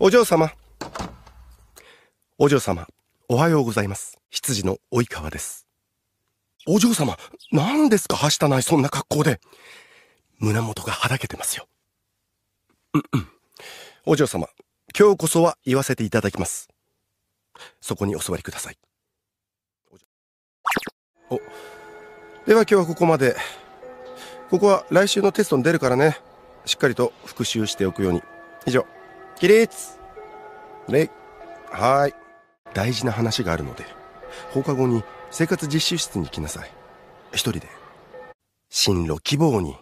お嬢様。お嬢様、おはようございます。執事の及川です。お嬢様、何ですかはしたないそんな格好で。胸元がはだけてますよ。うんうん。お嬢様、今日こそは言わせていただきます。そこにお座りください。お、では今日はここまで。ここは来週のテストに出るからね。しっかりと復習しておくように。以上。起立礼はい大事な話があるので放課後に生活実習室に来なさい一人で進路希望に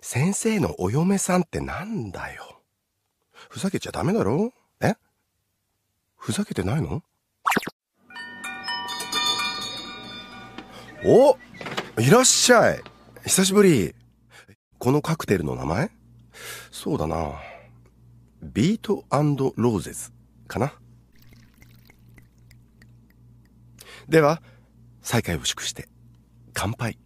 先生のお嫁さんってなんだよふざけちゃダメだろえふざけてないのおいらっしゃい久しぶりこのカクテルの名前そうだなビートローゼズかな。では、再会を祝して、乾杯。